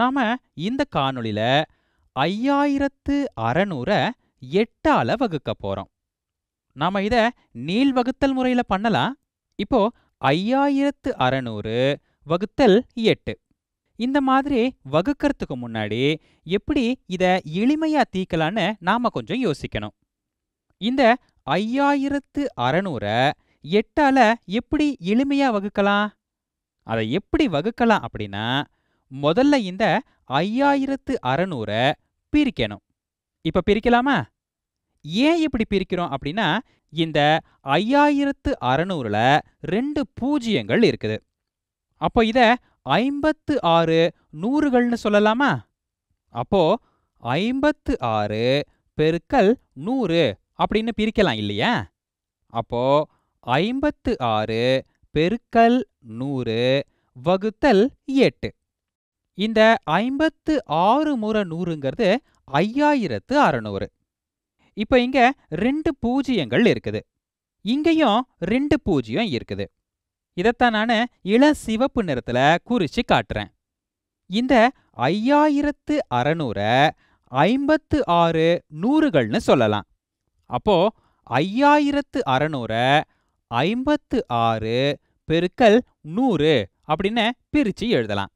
நாம் இந்த காணொளியில் ஐயாயிரத்து அறநூறை எட்டால் வகுக்க போகிறோம் நாம் இதை நீள் வகுத்தல் முறையில் பண்ணலாம் இப்போ ஐயாயிரத்து அறநூறு வகுத்தல் எட்டு இந்த மாதிரி வகுக்கிறதுக்கு முன்னாடி எப்படி இதை எளிமையாக தீக்கலான்னு நாம் கொஞ்சம் யோசிக்கணும் இந்த ஐயாயிரத்து அறநூறை எட்டால் எப்படி எளிமையாக வகுக்கலாம் அதை எப்படி வகுக்கலாம் அப்படின்னா முதல்ல இந்த ஐயாயிரத்து அறநூறை பிரிக்கணும் இப்போ பிரிக்கலாமா ஏன் இப்படி பிரிக்கிறோம் அப்படின்னா இந்த ஐயாயிரத்து அறநூறுல ரெண்டு பூஜ்ஜியங்கள் இருக்குது அப்போ இத ஐம்பத்து ஆறு நூறுகள்னு சொல்லலாமா அப்போ ஐம்பத்து ஆறு பெருக்கல் நூறு அப்படின்னு பிரிக்கலாம் இல்லையா அப்போ ஐம்பத்து ஆறு பெருக்கல் நூறு வகுத்தல் எட்டு இந்த ஐம்பத்து ஆறு முறை நூறுங்கிறது ஐயாயிரத்து அறநூறு இப்போ இங்கே ரெண்டு பூஜ்ஜியங்கள் இருக்குது இங்கேயும் ரெண்டு பூஜ்ஜியம் இருக்குது இதைத்தான் நான் இள சிவப்பு நிறத்தில் குறித்து காட்டுறேன் இந்த ஐயாயிரத்து அறநூறை ஐம்பத்து ஆறு நூறுகள்னு சொல்லலாம் அப்போ ஐயாயிரத்து அறநூறை ஐம்பத்து ஆறு பெருக்கல் நூறு அப்படின்னு பிரித்து எழுதலாம்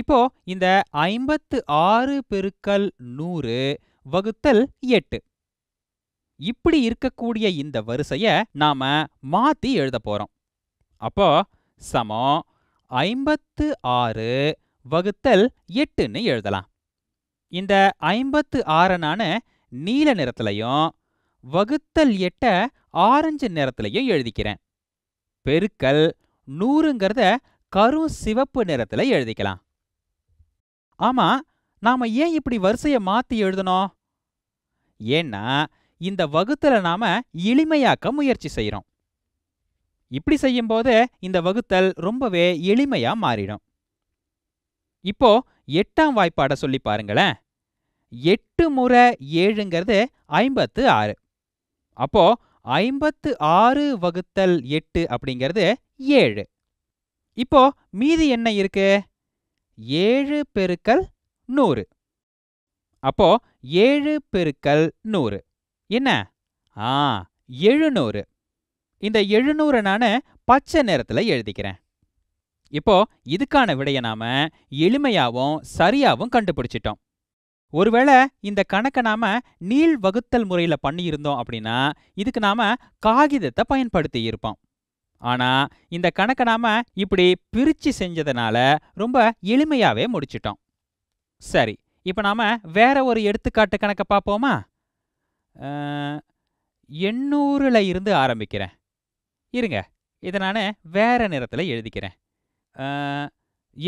இப்போ இந்த ஐம்பத்து ஆறு பெருக்கல் நூறு வகுத்தல் எட்டு இப்படி இருக்கக்கூடிய இந்த வரிசைய நாம மாத்தி எழுத போறோம் அப்போ சமம் ஐம்பத்து ஆறு வகுத்தல் எட்டுன்னு எழுதலாம் இந்த ஐம்பத்து ஆறை நான் நீல நிறத்துலையும் வகுத்தல் எட்ட ஆரஞ்சு நிறத்துலையும் எழுதிக்கிறேன் பெருக்கல் நூறுங்கிறத கரும் சிவப்பு நிறத்தில் எழுதிக்கலாம் ஆமா நாம ஏன் இப்படி வரிசைய மாத்தி எழுதணும் ஏன்னா இந்த வகுத்தல நாம எளிமையாக்க முயற்சி செய்யறோம் இப்படி செய்யும்போது இந்த வகுத்தல் ரொம்பவே எளிமையா மாறிடும் இப்போ எட்டாம் வாய்ப்பாட சொல்லி பாருங்களேன் எட்டு முறை ஏழுங்கிறது ஐம்பத்து ஆறு அப்போ ஐம்பத்து ஆறு வகுத்தல் எட்டு அப்படிங்கிறது ஏழு இப்போ மீதி என்ன இருக்கு ஏழு பெருக்கல் நூறு அப்போ ஏழு பெருக்கல் நூறு என்ன ஆ எழுநூறு இந்த எழுநூறு நான் பச்சை நேரத்தில் எழுதிக்கிறேன் இப்போ இதுக்கான விடையை நாம எளிமையாகவும் சரியாகவும் கண்டுபிடிச்சிட்டோம் ஒருவேளை இந்த கணக்கை நாம நீள் வகுத்தல் முறையில் பண்ணியிருந்தோம் அப்படின்னா இதுக்கு நாம காகிதத்தை பயன்படுத்தி இருப்போம் ஆனால் இந்த கணக்கை நாம் இப்படி பிரித்து செஞ்சதுனால ரொம்ப எளிமையாகவே முடிச்சிட்டோம் சரி இப்போ நாம் வேற ஒரு எடுத்துக்காட்டு கணக்கை பார்ப்போமா எண்ணூறில் இருந்து ஆரம்பிக்கிறேன் இருங்க இதை நான் வேற நிறத்தில் எழுதிக்கிறேன்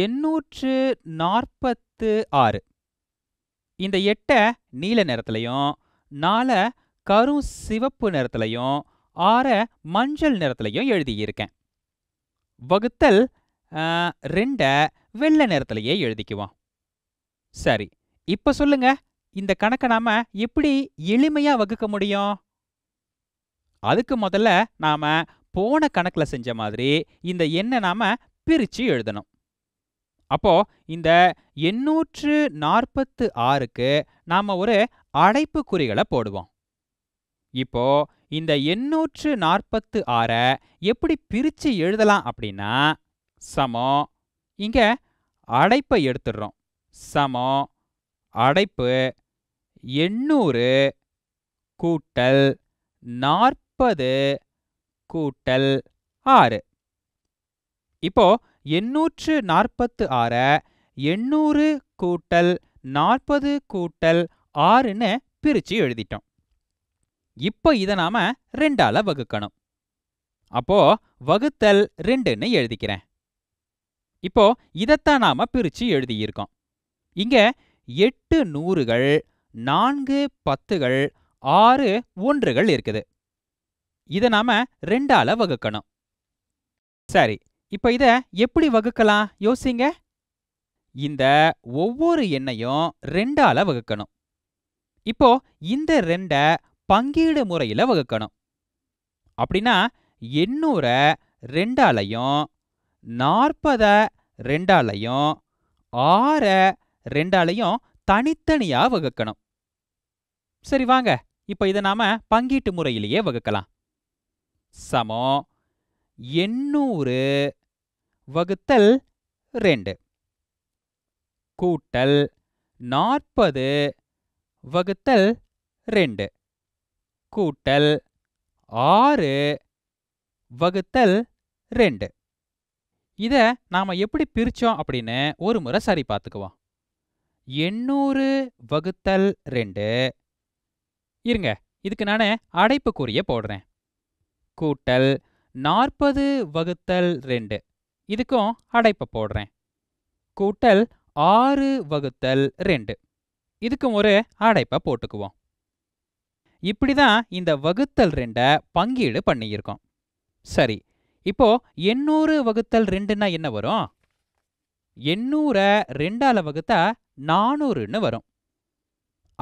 எண்ணூற்று நாற்பத்து ஆறு இந்த எட்டை நீல நிறத்துலையும் நாலை கரும் சிவப்பு நிறத்துலையும் ஆற மஞ்சள் நிறத்துலையும் எழுதியிருக்கேன் வகுத்தல் ரெண்டை வெள்ளை நிறத்துலையே எழுதிக்குவோம் சரி இப்போ சொல்லுங்க இந்த கணக்கை நாம எப்படி எளிமையா வகுக்க முடியும் அதுக்கு முதல்ல நாம போன கணக்கில் செஞ்ச மாதிரி இந்த எண்ணை நாம பிரித்து எழுதணும் அப்போ இந்த எண்ணூற்று நாற்பத்து ஆறுக்கு நாம ஒரு அடைப்பு குறிகளை போடுவோம் இப்போ இந்த எண்ணூற்று நாற்பத்து ஆறை எப்படி பிரித்து எழுதலாம் அப்படின்னா சமம் இங்கே அடைப்பை எடுத்துடுறோம் சமம் அடைப்பு எண்ணூறு கூட்டல் நாற்பது கூட்டல் ஆறு இப்போ எண்ணூற்று நாற்பத்து ஆறை எண்ணூறு கூட்டல் நாற்பது கூட்டல் ஆறுன்னு பிரித்து எழுதிட்டோம் இப்போ இதை நாம ரெண்டால வகுக்கணும் அப்போ வகுத்தல் ரெண்டுன்னு எழுதிக்கிறேன் இப்போ இதைத்தான் நாம பிரிச்சு எழுதியிருக்கோம் இங்க எட்டு நூறுகள் நான்கு பத்துகள் ஆறு ஒன்றுகள் இருக்குது இதை நாம ரெண்டால வகுக்கணும் சரி இப்ப இத எப்படி வகுக்கலாம் யோசிங்க இந்த ஒவ்வொரு எண்ணையும் ரெண்டால வகுக்கணும் இப்போ இந்த ரெண்ட பங்கீடு முறையில் வகுக்கணும் அப்படின்னா எண்ணூறை ரெண்டாலையும் நாற்பதை ரெண்டாலையும் ஆறை ரெண்டாலையும் தனித்தனியாக வகுக்கணும் சரி வாங்க இப்போ இதை நாம் பங்கீட்டு முறையிலேயே வகுக்கலாம் சமம் எண்ணூறு வகுத்தல் ரெண்டு கூட்டல் நாற்பது வகுத்தல் ரெண்டு கூட்டல் ஆறு வகுத்தல் ரெண்டு இதை நாம் எப்படி பிரித்தோம் அப்படின்னு ஒரு முறை சரி பார்த்துக்குவோம் எண்ணூறு வகுத்தல் ரெண்டு இருங்க இதுக்கு நான் அடைப்புக்குரிய போடுறேன் கூட்டல் நாற்பது வகுத்தல் ரெண்டு இதுக்கும் அடைப்பை போடுறேன் கூட்டல் ஆறு வகுத்தல் ரெண்டு இதுக்கும் ஒரு அடைப்பை போட்டுக்குவோம் இப்படி தான் இந்த வகுத்தல் ரெண்டை பங்கீடு பண்ணியிருக்கோம் சரி இப்போ எண்ணூறு வகுத்தல் ரெண்டுன்னா என்ன வரும் எண்ணூறை ரெண்டால வகுத்தா நானூறுன்னு வரும்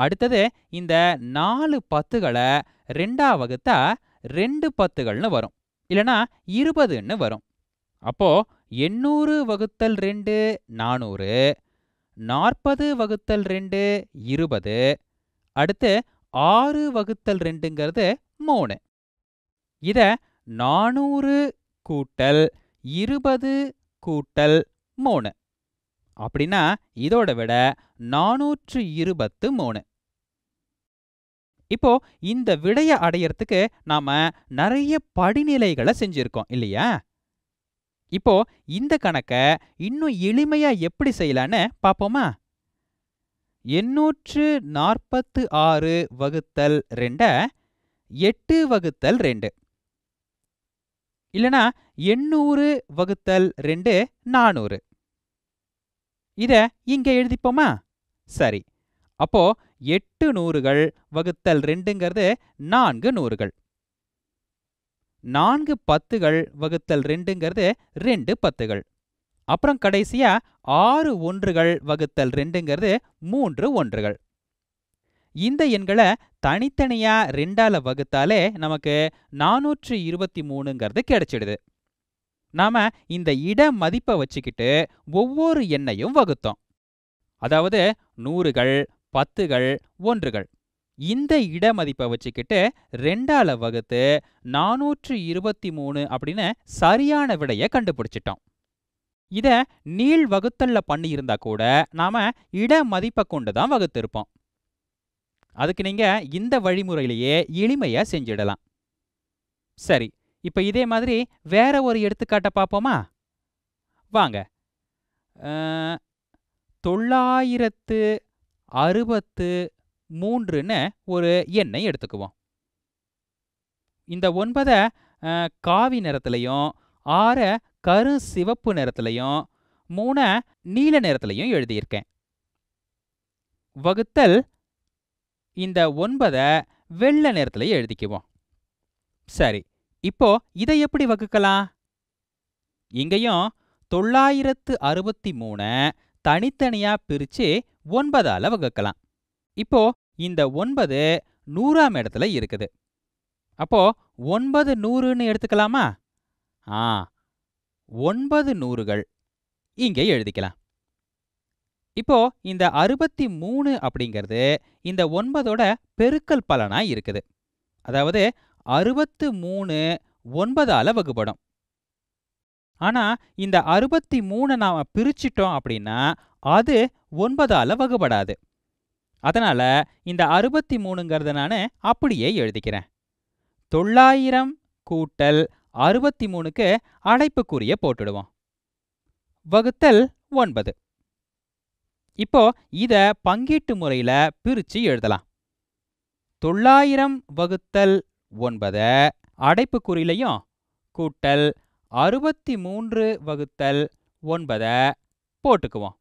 அடுத்தது இந்த நாலு பத்துகளை ரெண்டா வகுத்தா ரெண்டு பத்துகள்னு வரும் இல்லனா இருபதுன்னு வரும் அப்போ எண்ணூறு வகுத்தல் ரெண்டு நானூறு நாற்பது வகுத்தல் ரெண்டு இருபது அடுத்து ஆறு வகுத்தல் ரெண்டுங்கிறது மூணு இதை நானூறு கூட்டல் இருபது கூட்டல் மூணு அப்படின்னா இதோட விட நானூற்று இருபத்து மூணு இப்போ இந்த விடையை அடையறதுக்கு நாம நிறைய படிநிலைகளை செஞ்சிருக்கோம் இல்லையா இப்போ இந்த கணக்கை இன்னும் எளிமையா எப்படி செய்யலான்னு பார்ப்போமா எண்ணூற்று நாற்பத்து ஆறு வகுத்தல் ரெண்ட எட்டு வகுத்தல் ரெண்டு இல்லனா எண்ணூறு வகுத்தல் ரெண்டு நானூறு இத இங்க எழுதிப்போமா சரி அப்போ எட்டு நூறுகள் வகுத்தல் ரெண்டுங்கிறது நான்கு நூறுகள் நான்கு பத்துகள் வகுத்தல் ரெண்டுங்கிறது ரெண்டு பத்துகள் அப்புறம் கடைசியா ஆறு ஒன்றுகள் வகுத்தல் ரெண்டுங்கிறது மூன்று ஒன்றுகள் இந்த எண்களை தனித்தனியா ரெண்டால வகுத்தாலே நமக்கு நானூற்று இருபத்தி மூணுங்கிறது கிடைச்சிடுது நாம இந்த இட மதிப்பை வச்சுக்கிட்டு ஒவ்வொரு எண்ணையும் வகுத்தோம் அதாவது நூறுகள் பத்துகள் ஒன்றுகள் இந்த இட மதிப்பை வச்சுக்கிட்டு ரெண்டால வகுத்து நானூற்று இருபத்தி மூணு அப்படின்னு சரியான விடையை கண்டுபிடிச்சிட்டோம் இதை நீள் வகுத்தலில் பண்ணியிருந்தா கூட நாம் இட மதிப்பை கொண்டு தான் வகுத்திருப்போம் அதுக்கு நீங்கள் இந்த வழிமுறையிலேயே எளிமையாக செஞ்சிடலாம் சரி இப்போ இதே மாதிரி வேற ஒரு எடுத்துக்காட்டை பார்ப்போமா வாங்க தொள்ளாயிரத்து அறுபத்து மூன்றுன்னு ஒரு எண்ணை எடுத்துக்குவோம் இந்த ஒன்பதை காவி நிறத்துலையும் ஆற கரும் சிவப்பு நிறத்திலையும் மூணை நீல நிறத்திலையும் எழுதியிருக்கேன் வகுத்தல் இந்த ஒன்பதை வெள்ளை நிறத்தில் எழுதிக்குவோம் சரி இப்போ இதை எப்படி வகுக்கலாம் இங்கேயும் தொள்ளாயிரத்து அறுபத்தி மூணை தனித்தனியாக பிரித்து ஒன்பதால் வகுக்கலாம் இப்போ இந்த ஒன்பது நூறாம் இடத்துல இருக்குது அப்போ ஒன்பது நூறுன்னு எடுத்துக்கலாமா ஆ ஒன்பது நூறுகள் இங்கே எழுதிக்கலாம் இப்போ இந்த அறுபத்தி மூணு அப்படிங்கிறது இந்த ஒன்பதோட பெருக்கல் பலனாக இருக்குது அதாவது அறுபத்து மூணு ஒன்பதால் வகுப்படும் ஆனால் இந்த அறுபத்தி மூணை நாம் பிரிச்சிட்டோம் அப்படின்னா அது ஒன்பதால் வகுபடாது அதனால் இந்த அறுபத்தி மூணுங்கிறத நான் அப்படியே எழுதிக்கிறேன் தொள்ளாயிரம் கூட்டல் அறுபத்தி மூணுக்கு அடைப்புக்குறிய போட்டுடுவோம் வகுத்தல் ஒன்பது இப்போ இத பங்கீட்டு முறையில பிரிச்சு எழுதலாம் தொள்ளாயிரம் வகுத்தல் ஒன்பத அடைப்புக்குறியிலையும் கூட்டல் அறுபத்தி மூன்று வகுத்தல் ஒன்பத போட்டுக்குவோம்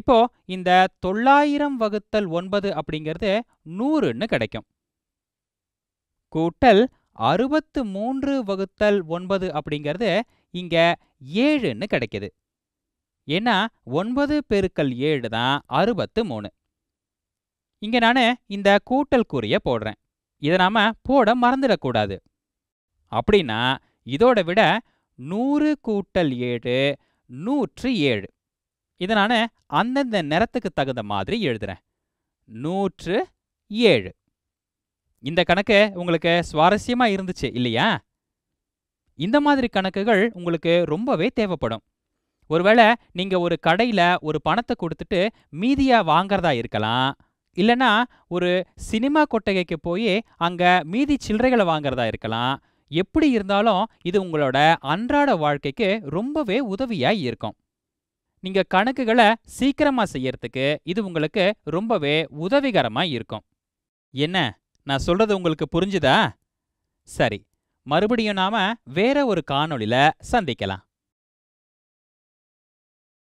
இப்போ இந்த தொள்ளாயிரம் வகுத்தல் ஒன்பது அப்படிங்கிறது நூறுன்னு கிடைக்கும் கூட்டல் அறுபத்து மூன்று வகுத்தல் ஒன்பது அப்படிங்கிறது இங்க ஏழுன்னு கிடைக்குது ஏன்னா ஒன்பது பெருக்கல் ஏழு தான் அறுபத்து மூணு இங்க நான் இந்த கூட்டல் குறிய போடுறேன் இதை நாம போட மறந்துடக்கூடாது அப்படின்னா இதோட விட நூறு கூட்டல் ஏழு நூற்று ஏழு இதனான அந்தந்த நிறத்துக்கு தகுந்த மாதிரி எழுதுறேன் நூற்று ஏழு இந்த கணக்கு உங்களுக்கு சுவாரஸ்யமாக இருந்துச்சு இல்லையா இந்த மாதிரி கணக்குகள் உங்களுக்கு ரொம்பவே தேவைப்படும் ஒருவேளை நீங்கள் ஒரு கடையில் ஒரு பணத்தை கொடுத்துட்டு மீதியாக வாங்கிறதா இருக்கலாம் இல்லைனா ஒரு சினிமா கொட்டகைக்கு போய் அங்கே மீதி சில்லறைகளை வாங்கிறதா இருக்கலாம் எப்படி இருந்தாலும் இது உங்களோட அன்றாட வாழ்க்கைக்கு ரொம்பவே உதவியாக இருக்கும் நீங்கள் கணக்குகளை சீக்கிரமாக செய்யறதுக்கு இது உங்களுக்கு ரொம்பவே உதவிகரமாக இருக்கும் என்ன நான் சொல்றது உங்களுக்கு புரிஞ்சுதா சரி மறுபடியும் நாம வேற ஒரு காணொளியில சந்திக்கலாம்